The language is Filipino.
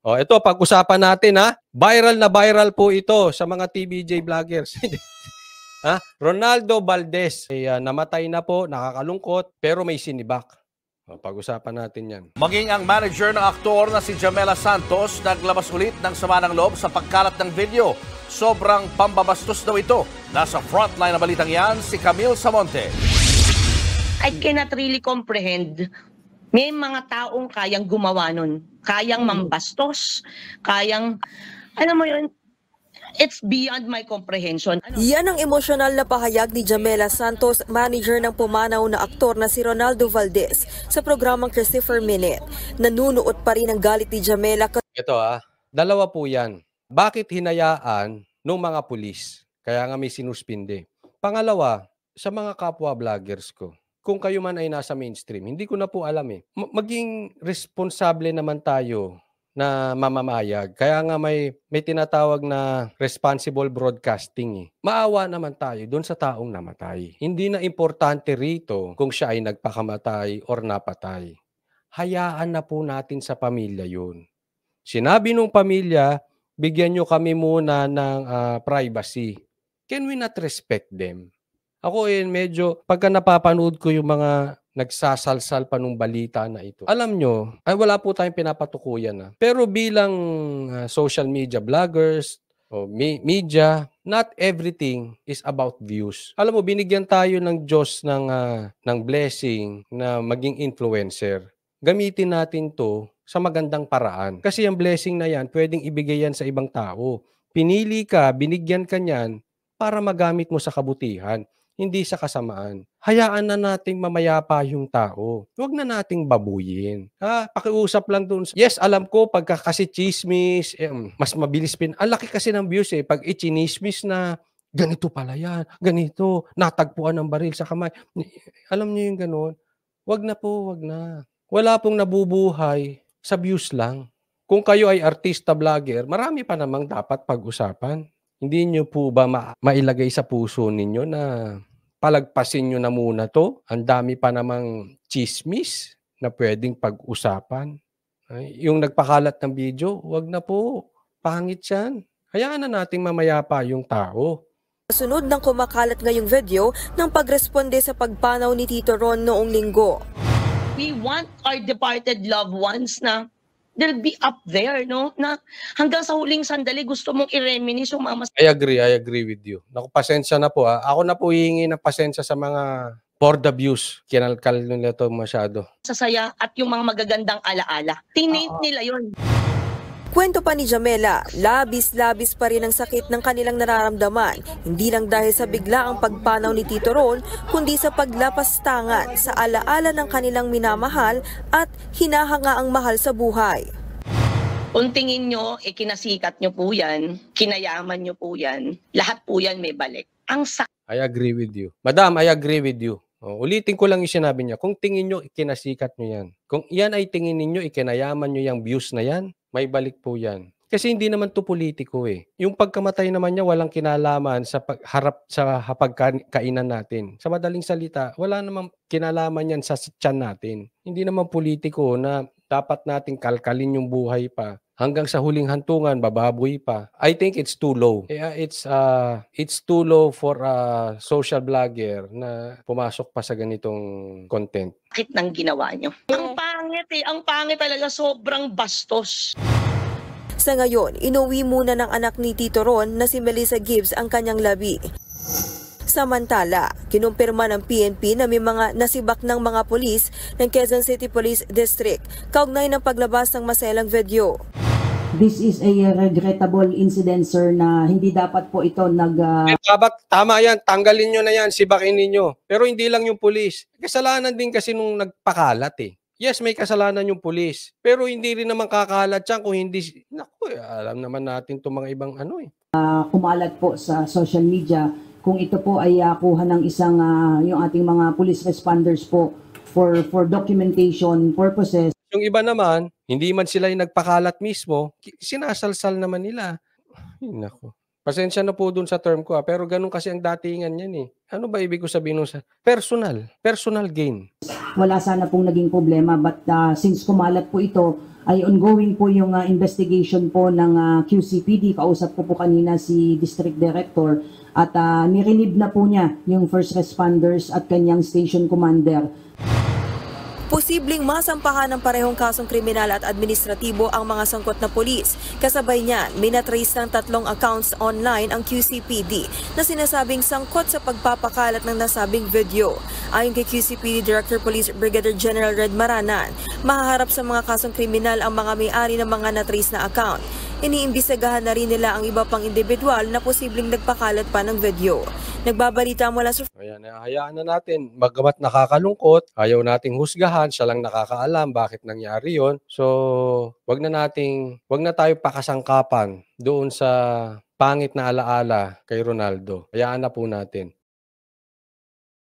Oh, ito, pag-usapan natin ha. Viral na viral po ito sa mga TBJ vloggers. ha? Ronaldo Valdez, ay, uh, eh, ah, namatay na po, nakakalungkot, pero may sinibak. Oh, Pag-usapan natin yan. Maging ang manager ng aktor na si Jamela Santos, naglabas ulit ng sama ng loob sa pagkalat ng video. Sobrang pambabastos daw ito. Nasa frontline na balitang yan, si Camille Samonte. I cannot really comprehend may mga taong kayang gumawa nun. Kayang mm. mambastos, kayang, alam mo yun, it's beyond my comprehension. Ano? Yan ang emosyonal na pahayag ni Jamela Santos, manager ng pumanaw na aktor na si Ronaldo Valdez sa programang Christopher Minute. Nanunuot pa rin ang galit ni Jamela. Ito ah, dalawa po yan. Bakit hinayaan ng mga pulis? Kaya nga may sinuspinde. Pangalawa, sa mga kapwa vloggers ko, kung kayo man ay nasa mainstream. Hindi ko na po alam eh. Maging responsable naman tayo na mamamayag. Kaya nga may may tinatawag na responsible broadcasting eh. Maawa naman tayo doon sa taong namatay. Hindi na importante rito kung siya ay nagpakamatay or napatay. Hayaan na po natin sa pamilya yun. Sinabi nung pamilya, bigyan nyo kami muna ng uh, privacy. Can we not respect them? Ako eh, medyo, pagka napapanood ko yung mga nagsasalsal pa nung balita na ito. Alam nyo, ay wala po tayong pinapatukuyan na. Ah. Pero bilang uh, social media bloggers o me- media, not everything is about views. Alam mo, binigyan tayo ng Diyos ng, uh, ng blessing na maging influencer. Gamitin natin to sa magandang paraan. Kasi yung blessing na yan, pwedeng ibigay yan sa ibang tao. Pinili ka, binigyan ka niyan para magamit mo sa kabutihan hindi sa kasamaan. Hayaan na nating mamayapa yung tao. Huwag na nating babuyin. Ha? Pakiusap lang doon. Yes, alam ko, pagka kasi chismis, eh, mm, mas mabilis pin. Ang laki kasi ng views eh. Pag ichinismis na, ganito pala yan, ganito, natagpuan ng baril sa kamay. Alam niyo yung ganun? Huwag na po, huwag na. Wala pong nabubuhay sa views lang. Kung kayo ay artista, vlogger, marami pa namang dapat pag-usapan. Hindi niyo po ba ma- mailagay sa puso ninyo na palagpasin nyo na muna to. Ang dami pa namang chismis na pwedeng pag-usapan. Yung nagpakalat ng video, wag na po. Pangit yan. Hayaan na nating mamaya pa yung tao. Sunod ng kumakalat ngayong video ng pagresponde sa pagpanaw ni Tito Ron noong linggo. We want our departed loved ones na they'll be up there, no? Na hanggang sa huling sandali, gusto mong i-reminis yung mama. I agree, I agree with you. Naku, pasensya na po ha. Ah. Ako na po hihingi ng pasensya sa mga board abuse. Kinalkal nila to masyado. Sasaya at yung mga magagandang alaala. Tinate uh -huh. nila yon. Kwento pa ni Jamela, labis-labis pa rin ang sakit ng kanilang nararamdaman, hindi lang dahil sa bigla ang pagpanaw ni Tito Ron, kundi sa paglapastangan sa alaala ng kanilang minamahal at hinahanga ang mahal sa buhay. Kung tingin nyo, ikinasikat eh, nyo po yan, kinayaman nyo po yan, lahat po yan may balik. Ang sa I agree with you. Madam, I agree with you. Oh, ulitin ko lang yung sinabi niya. Kung tingin nyo, ikinasikat nyo yan. Kung yan ay tingin ninyo, ikinayaman nyo yung views na yan, may balik po yan. Kasi hindi naman to politiko eh. Yung pagkamatay naman niya walang kinalaman sa pagharap sa pagkainan natin. Sa madaling salita, wala namang kinalaman yan sa tiyan natin. Hindi naman politiko na dapat nating kalkalin yung buhay pa hanggang sa huling hantungan bababoy pa i think it's too low yeah, it's uh it's too low for a social blogger na pumasok pa sa ganitong content kit ng ginawa niyo ang pa pangit eh. Ang pangit talaga, sobrang bastos. Sa ngayon, inuwi muna ng anak ni Tito Ron na si Melissa Gibbs ang kanyang labi. Samantala, kinumpirma ng PNP na may mga nasibak ng mga polis ng Quezon City Police District kaugnay ng paglabas ng maselang video. This is a regrettable incident sir na hindi dapat po ito nag... Uh... Ah, dapat, tama yan, tanggalin nyo na yan, sibakin ninyo. Pero hindi lang yung polis. Kasalanan din kasi nung nagpakalat eh. Yes, may kasalanan yung pulis. Pero hindi rin naman kakalat yan kung hindi... Naku, eh, alam naman natin itong mga ibang ano eh. Uh, kumalat po sa social media kung ito po ay uh, kuha ng isang uh, yung ating mga police responders po for for documentation purposes. Yung iba naman, hindi man sila yung nagpakalat mismo, sinasalsal naman nila. Ay, naku. Pasensya na po dun sa term ko ha, ah. pero ganun kasi ang datingan yan eh. Ano ba ibig ko sabihin nun sa personal, personal gain? Wala sana pong naging problema but uh, since kumalat po ito, ay ongoing po yung uh, investigation po ng uh, QCPD. Kausap ko po kanina si District Director at uh, nirinib na po niya yung first responders at kanyang station commander. Posibleng masampahan ng parehong kasong kriminal at administratibo ang mga sangkot na polis. Kasabay niyan, minatrace ng tatlong accounts online ang QCPD na sinasabing sangkot sa pagpapakalat ng nasabing video. Ayon kay QCPD Director Police Brigadier General Red Maranan, mahaharap sa mga kasong kriminal ang mga may-ari ng mga natrace na account. Iniimbisagahan na rin nila ang iba pang individual na posibleng nagpakalat pa ng video. Nagbabalita mula sa... Ayan, eh, hayaan na natin. Magamat nakakalungkot, ayaw nating husgahan, siya lang nakakaalam bakit nangyari yon. So, wag na nating, wag na tayo pakasangkapan doon sa pangit na alaala kay Ronaldo. Hayaan na po natin.